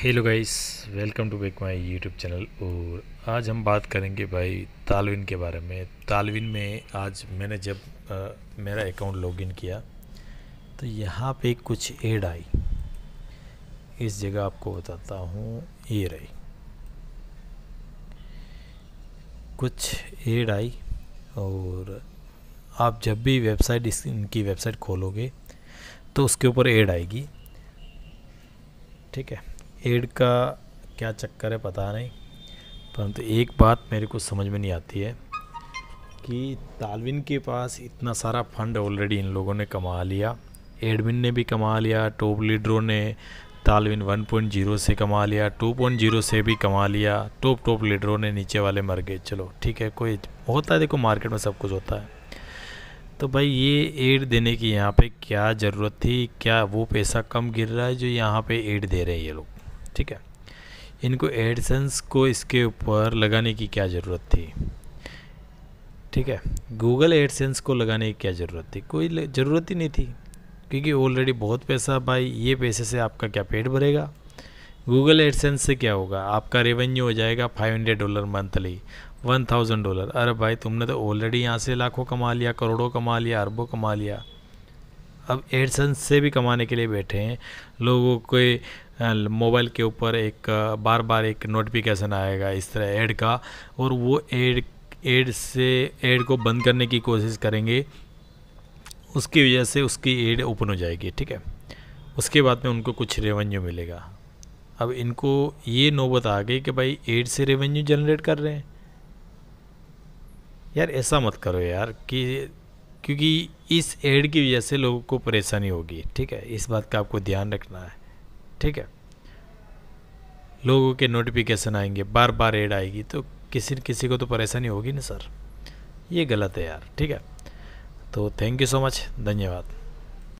hello guys welcome to back my YouTube channel और आज हम बात करेंगे भाई तालविन के बारे में तालविन में आज मैंने जब आ, मेरा अकाउंट लॉगिन किया तो यहाँ पे कुछ एड आई इस जगह आपको बताता हूँ ये रही कुछ एड आई और आप जब भी वेबसाइट इनकी वेबसाइट खोलोगे तो उसके ऊपर एड आएगी ठीक है एड का क्या चक्कर है पता नहीं परंतु एक बात मेरे को समझ में नहीं आती है कि तालविन के पास इतना सारा फंड ऑलरेडी इन लोगों ने कमा लिया एडमिन ने भी कमा लिया टॉप लीडरों ने तालविन 1.0 से कमा लिया 2.0 से भी कमा लिया टॉप टॉप लीडरों ने नीचे वाले मर गए चलो ठीक है कोई होता है देखो मार्केट में सब कुछ होता है तो भाई ये एड देने की यहाँ पे क्या ज़रूरत थी क्या वो पैसा कम गिर रहा है जो यहाँ पे एड दे रहे हैं ये लोग ठीक है इनको एडसेंस को इसके ऊपर लगाने की क्या ज़रूरत थी ठीक है गूगल एडसेंस को लगाने की क्या ज़रूरत थी कोई ज़रूरत ही नहीं थी क्योंकि ऑलरेडी बहुत पैसा भाई ये पैसे से आपका क्या पेट भरेगा गूगल एडसेंस से क्या होगा आपका रेवेन्यू हो जाएगा five hundred dollar monthly one thousand dollar अरे भाई तुमने तो ऑलरेडी यहाँ से लाखों कमा लिया करोड़ों कमा लिया अरबों कमा लिया अब एडसेंस से भी कमाने के लिए बैठे हैं लोगों के मोबाइल के ऊपर एक बार बार एक नोटिफिकेशन आएगा इस तरह ऐड का और वो ऐड ऐड से ऐड को बंद करने की कोशिश करेंगे उसकी वजह से उसकी एड ओपन हो जाएगी ठीक है उसके बाद में उनको कुछ रेवेन्यू मिलेगा अब इनको ये नौबत आ गई कि भाई एड से रेवेन्यू जनरेट कर रहे हैं यार ऐसा मत करो यार कि क्योंकि इस एड की वजह से लोगों को परेशानी होगी ठीक है इस बात का आपको ध्यान रखना है ठीक है लोगों के नोटिफिकेशन आएंगे बार बार एड आएगी तो किसी किसी को तो परेशानी होगी ना सर ये गलत है यार ठीक है तो थैंक यू सो मच धन्यवाद